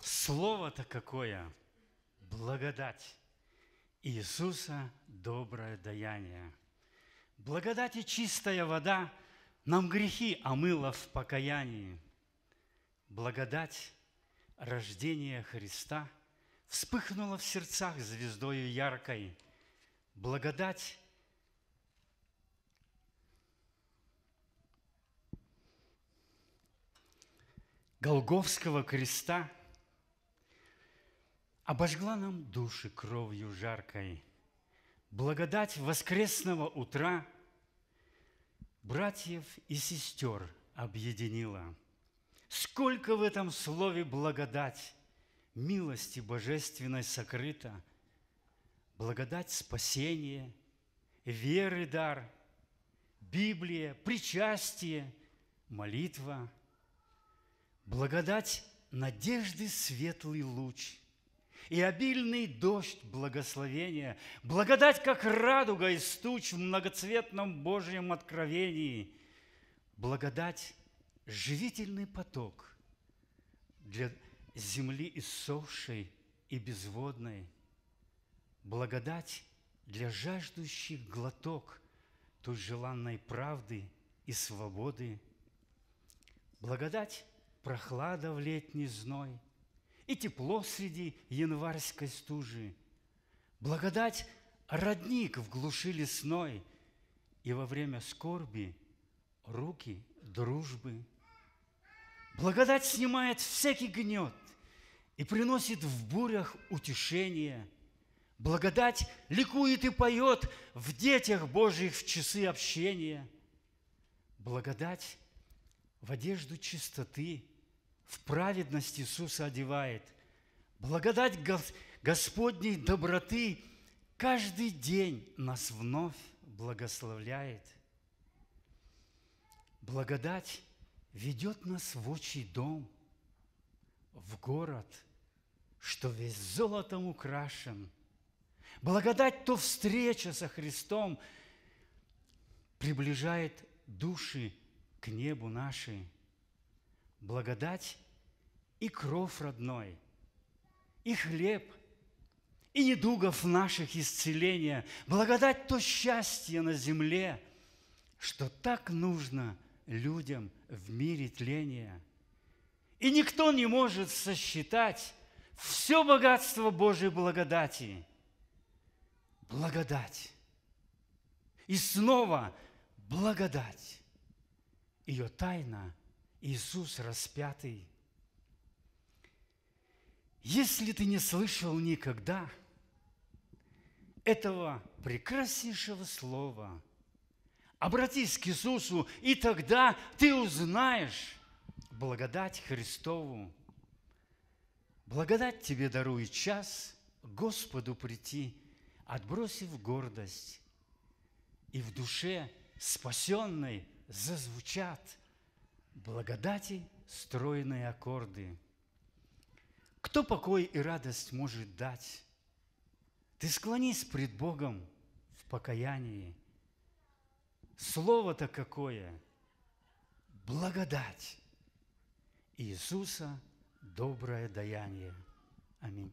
Слово-то какое! Благодать! Иисуса доброе даяние. Благодать и чистая вода нам грехи омыла а в покаянии. Благодать рождения Христа вспыхнула в сердцах звездою яркой. Благодать Голговского креста – обожгла нам души кровью жаркой. Благодать воскресного утра братьев и сестер объединила. Сколько в этом слове благодать, милости божественной сокрыта, благодать спасения, веры дар, Библия, причастие, молитва, благодать надежды светлый луч – и обильный дождь благословения, благодать, как радуга из туч в многоцветном Божьем откровении, благодать – живительный поток для земли иссохшей и безводной, благодать для жаждущих глоток той желанной правды и свободы, благодать – прохлада в летний зной – и тепло среди январской стужи. Благодать родник в глуши лесной, и во время скорби руки дружбы. Благодать снимает всякий гнет и приносит в бурях утешение. Благодать ликует и поет в детях Божьих в часы общения. Благодать в одежду чистоты – в праведность Иисуса одевает. Благодать Господней доброты каждый день нас вновь благословляет. Благодать ведет нас в отчий дом, в город, что весь золотом украшен. Благодать то встреча со Христом приближает души к небу нашей – благодать и кров родной, и хлеб, и недугов наших исцеления, благодать то счастье на земле, что так нужно людям в мире тления. И никто не может сосчитать все богатство Божьей благодати. Благодать. И снова благодать. Ее тайна Иисус распятый. Если ты не слышал никогда этого прекраснейшего слова, обратись к Иисусу, и тогда ты узнаешь благодать Христову. Благодать тебе дарует час Господу прийти, отбросив гордость, и в душе спасенной зазвучат – благодати стройные аккорды. Кто покой и радость может дать? Ты склонись пред Богом в покаянии. Слово-то какое? Благодать. Иисуса доброе даяние. Аминь.